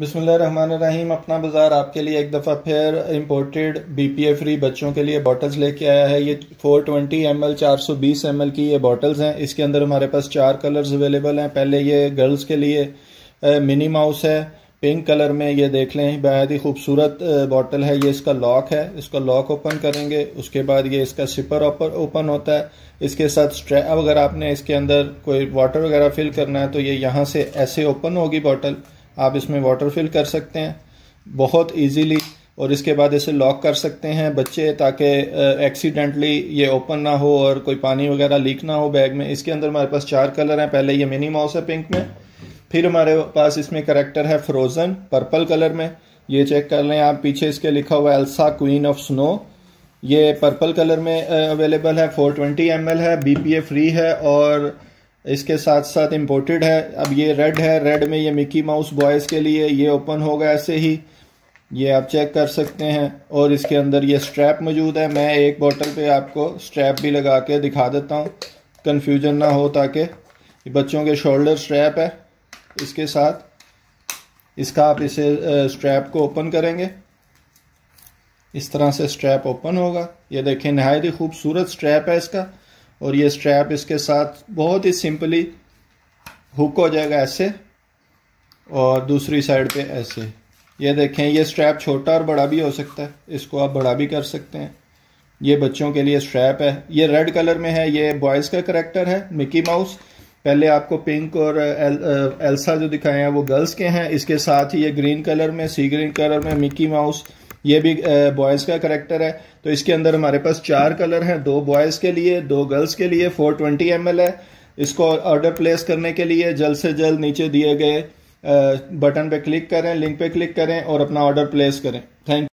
बिसमीम अपना बाज़ार आपके लिए एक दफ़ा फिर इम्पोर्टेड ए फ्री बच्चों के लिए बॉटल्स लेके आया है ये 420 ट्वेंटी एम एल चार सौ बीस एम एल की ये बॉटल्स हैं इसके अंदर हमारे पास चार कलर्स अवेलेबल हैं पहले ये गर्ल्स के लिए मिनी माउस है पिंक कलर में ये देख लें बेहद ही खूबसूरत बॉटल है ये इसका लॉक है इसका लॉक ओपन करेंगे उसके बाद ये इसका सिपर ओपन होता है इसके साथ स्ट्रे अगर आपने इसके अंदर कोई वाटर वगैरह फिल करना है तो ये यहाँ से ऐसे ओपन होगी बॉटल आप इसमें वाटर फिल कर सकते हैं बहुत इजीली और इसके बाद इसे लॉक कर सकते हैं बच्चे ताकि एक्सीडेंटली ये ओपन ना हो और कोई पानी वगैरह लीक ना हो बैग में इसके अंदर हमारे पास चार कलर हैं पहले ये मिनी माउस है पिंक में फिर हमारे पास इसमें करेक्टर है फ्रोज़न पर्पल कलर में ये चेक कर लें आप पीछे इसके लिखा हुआ एल्सा क्वीन ऑफ स्नो ये पर्पल कलर में अवेलेबल है 420 ml है बीपीए फ्री है और इसके साथ साथ इम्पोर्टेड है अब ये रेड है रेड में ये मिकी माउस बॉयज़ के लिए ये ओपन होगा ऐसे ही ये आप चेक कर सकते हैं और इसके अंदर ये स्ट्रैप मौजूद है मैं एक बोतल पे आपको स्ट्रैप भी लगा के दिखा देता हूँ कन्फ्यूजन ना हो ताकि बच्चों के शोल्डर स्ट्रैप है इसके साथ इसका आप इसे स्ट्रैप को ओपन करेंगे इस तरह से स्ट्रैप ओपन होगा ये देखें नहायत ही खूबसूरत स्ट्रैप है इसका और ये स्ट्रैप इसके साथ बहुत ही सिंपली हुक हो जाएगा ऐसे और दूसरी साइड पे ऐसे ये देखें ये स्ट्रैप छोटा और बड़ा भी हो सकता है इसको आप बड़ा भी कर सकते हैं ये बच्चों के लिए स्ट्रैप है ये रेड कलर में है ये बॉयज़ का करेक्टर है मिकी माउस पहले आपको पिंक और एल, एल्सा uh, जो दिखाए हैं वो गर्ल्स के हैं इसके साथ ही ये ग्रीन कलर में सी ग्रीन कलर में मिकी माउस ये भी बॉयज़ का करेक्टर है तो इसके अंदर हमारे पास चार कलर हैं दो बॉयज़ के लिए दो गर्ल्स के लिए फोर ट्वेंटी एम है इसको ऑर्डर प्लेस करने के लिए जल्द से जल्द नीचे दिए गए बटन पे क्लिक करें लिंक पे क्लिक करें और अपना ऑर्डर प्लेस करें थैंक